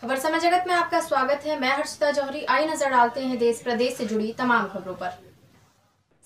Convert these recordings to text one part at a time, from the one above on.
खबर समय जगत में आपका स्वागत है मैं हर्षिता जौहरी आई नजर डालते हैं देश प्रदेश से जुड़ी तमाम खबरों पर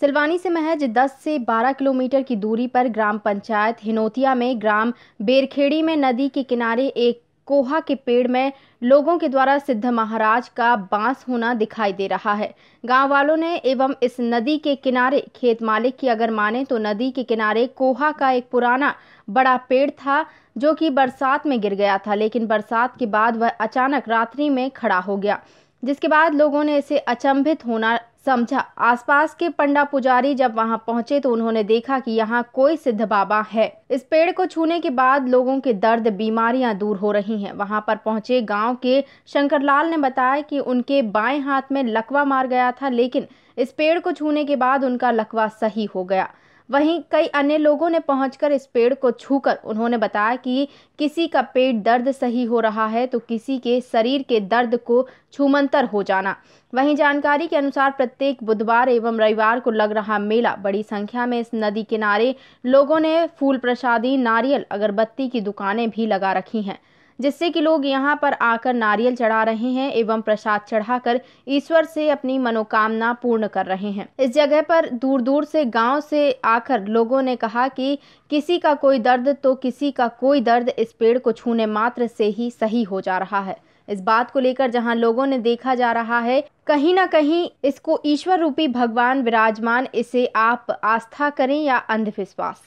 सिलवानी से महज 10 से 12 किलोमीटर की दूरी पर ग्राम पंचायत हिनोतिया में ग्राम बेरखेड़ी में नदी के किनारे एक कोहा के पेड़ में लोगों के द्वारा सिद्ध महाराज का बांस होना दिखाई दे रहा है गांव वालों ने एवं इस नदी के किनारे खेत मालिक की अगर माने तो नदी के किनारे कोहा का एक पुराना बड़ा पेड़ था जो कि बरसात में गिर गया था लेकिन बरसात के बाद वह अचानक रात्रि में खड़ा हो गया जिसके बाद लोगों ने इसे अचंभित होना समझा आसपास के पंडा पुजारी जब वहां पहुंचे तो उन्होंने देखा कि यहां कोई सिद्ध बाबा है इस पेड़ को छूने के बाद लोगों के दर्द बीमारियां दूर हो रही हैं वहां पर पहुंचे गांव के शंकरलाल ने बताया कि उनके बाएं हाथ में लकवा मार गया था लेकिन इस पेड़ को छूने के बाद उनका लकवा सही हो गया वहीं कई अन्य लोगों ने पहुंचकर इस पेड़ को छूकर उन्होंने बताया कि किसी का पेट दर्द सही हो रहा है तो किसी के शरीर के दर्द को छूमंतर हो जाना वहीं जानकारी के अनुसार प्रत्येक बुधवार एवं रविवार को लग रहा मेला बड़ी संख्या में इस नदी किनारे लोगों ने फूल प्रसादी नारियल अगरबत्ती की दुकानें भी लगा रखी हैं जिससे कि लोग यहाँ पर आकर नारियल चढ़ा रहे हैं एवं प्रसाद चढ़ाकर ईश्वर से अपनी मनोकामना पूर्ण कर रहे हैं इस जगह पर दूर दूर से गांव से आकर लोगों ने कहा कि किसी का कोई दर्द तो किसी का कोई दर्द इस पेड़ को छूने मात्र से ही सही हो जा रहा है इस बात को लेकर जहां लोगों ने देखा जा रहा है कहीं ना कहीं इसको ईश्वर रूपी भगवान विराजमान इसे आप आस्था करें या अंधविश्वास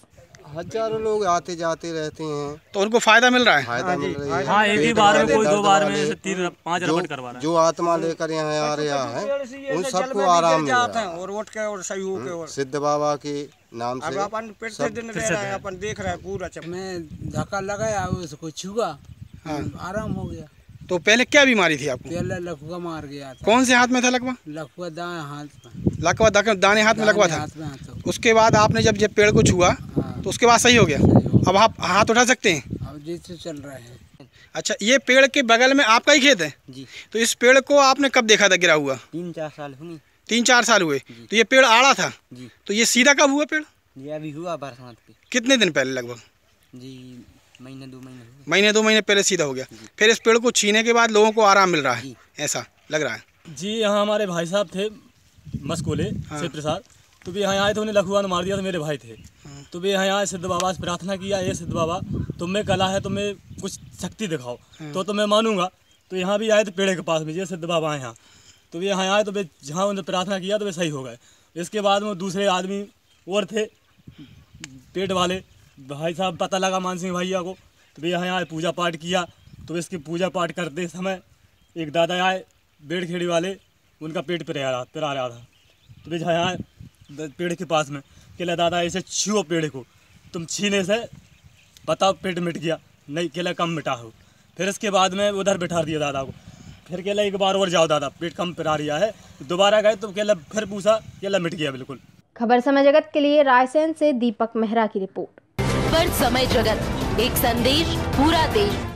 हजारों लोग आते जाते रहते हैं तो उनको फायदा मिल रहा है फायदा हाँ मिल रहा है हाँ, एक ही बार में कोई दो बार में तीन पांच रबड़ करवा रहा है जो आत्मा लेकर यहाँ आ रहा है अच्छा, तो उन तो सबको आराम मिल रहा है और वोट के और सहयोग के हम्म, और सिद्ध बाबा के नाम से अपन दिन रह रहा है अपन देख रहा है पूरा मैं धक्का लगाया उसको छुआ हाँ। आराम हो गया तो पहले क्या बीमारी थी आपको पहले लकवा मार गया था कौन से हाथ में था लकवा लकवा दाएं हाथ में लकवा दाने हाथ में लकवा था हाथ में हाथ उसके बाद आपने जब जब पेड़ को छुआ हाँ। तो उसके बाद सही हो गया अब आप हाथ उठा सकते हैं जैसे चल रहा है अच्छा ये पेड़ के बगल में आपका ही खेत है जी तो इस पेड़ को आपने कब देखा था गिरा हुआ तीन चार साल होंगे तीन चार साल हुए तो ये पेड़ आड़ा था जी तो ये सीधा कब हुआ पेड़ ये अभी हुआ बरसात के कितने दिन पहले लगभग जी महीने दो महीने महीने दो महीने पहले सीधा हो गया फिर इस पेड़ को छीने के बाद लोगों को आराम मिल रहा है ऐसा लग रहा है जी यहाँ हमारे भाई साहब थे मस्कोले हाँ। से प्रसाद तो भी यहाँ आए तो उन्हें लखुआ ने मार दिया तो मेरे भाई थे हाँ। तो भी यहाँ आए सिद्ध बाबा से प्रार्थना किया ये सिद्ध बाबा तुम कला है तुम्हें कुछ शक्ति दिखाओ हाँ। तो तो मैं मानूंगा तो यहाँ भी आए तो पेड़े के पास भी ये सिद्ध बाबा आए यहाँ तो भी यहाँ आए तो भाई जहाँ उन्हें प्रार्थना किया तो वे सही हो गए इसके बाद में दूसरे आदमी और थे पेट वाले भाई साहब पता लगा मानसिंह भैया को तो भी यहाँ आए पूजा पाठ किया तो इसकी पूजा पाठ करते समय एक दादा आए बेड़खेड़ी वाले उनका पेट पर आ रहा था तो वे यहाँ आए पेड़ के पास में केला दादा ऐसे छुओ पेड़ को तुम छीने से बताओ पेट मिट गया नहीं केला कम मिटा हो फिर इसके बाद में उधर बिठा दिया दादा को फिर केला एक बार और जाओ दादा पेट कम पिरा रिया है दोबारा गए तो केला फिर पूछा केला मिट गया बिल्कुल खबर समय जगत के लिए रायसेन से दीपक मेहरा की रिपोर्ट खबर समय जगत एक संदेश पूरा देश